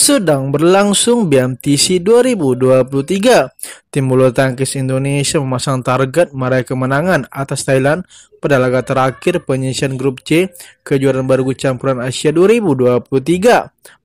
sedang berlangsung BMTC 2023. Tim bulu tangkis Indonesia memasang target meraih kemenangan atas Thailand pada laga terakhir penyisian grup C kejuaraan baru campuran Asia 2023.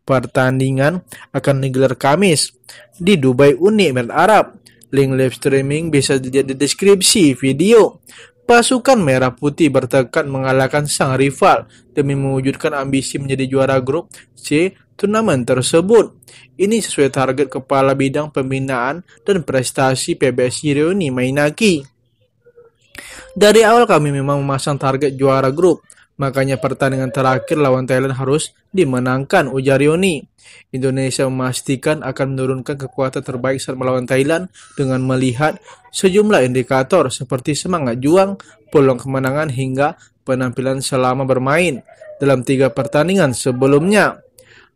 Pertandingan akan digelar Kamis di Dubai Uni Emirat Arab. Link live streaming bisa dilihat di deskripsi video. Pasukan Merah Putih bertekad mengalahkan sang rival demi mewujudkan ambisi menjadi juara grup C turnamen tersebut. Ini sesuai target Kepala Bidang Pembinaan dan Prestasi PBSI Reuni Mainaki. Dari awal kami memang memasang target juara grup, Makanya pertandingan terakhir lawan Thailand harus dimenangkan, ujar Yoni. Indonesia memastikan akan menurunkan kekuatan terbaik saat melawan Thailand dengan melihat sejumlah indikator seperti semangat juang, peluang kemenangan hingga penampilan selama bermain dalam tiga pertandingan sebelumnya.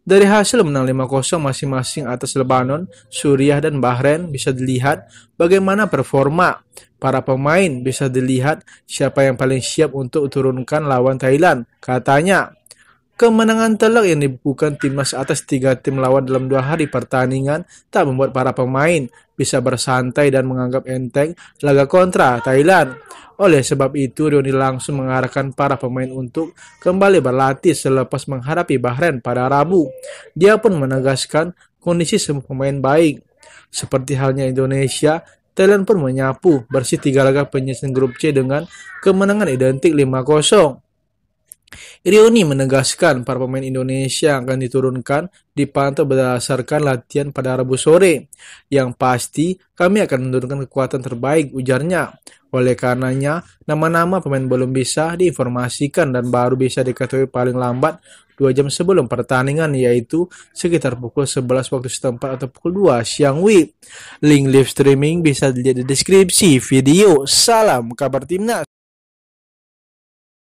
Dari hasil menang 5-0 masing-masing atas Lebanon, Suriah, dan Bahrain bisa dilihat bagaimana performa para pemain bisa dilihat siapa yang paling siap untuk turunkan lawan Thailand. Katanya, Kemenangan telak yang dibukukan timnas atas tiga tim lawan dalam dua hari pertandingan tak membuat para pemain bisa bersantai dan menganggap enteng laga kontra Thailand. Oleh sebab itu, Rioni langsung mengarahkan para pemain untuk kembali berlatih selepas menghadapi Bahrain pada Rabu. Dia pun menegaskan kondisi semua pemain baik. Seperti halnya Indonesia, Thailand pun menyapu bersih tiga laga penyisian grup C dengan kemenangan identik 5-0. Rioni menegaskan para pemain Indonesia akan diturunkan dipantau berdasarkan latihan pada Rabu sore. Yang pasti, kami akan menurunkan kekuatan terbaik, ujarnya. Oleh karenanya, nama-nama pemain belum bisa diinformasikan dan baru bisa diketahui paling lambat dua jam sebelum pertandingan yaitu sekitar pukul 11 waktu setempat atau pukul 2 siang WIB. Link live streaming bisa dilihat di deskripsi video. Salam kabar timnas.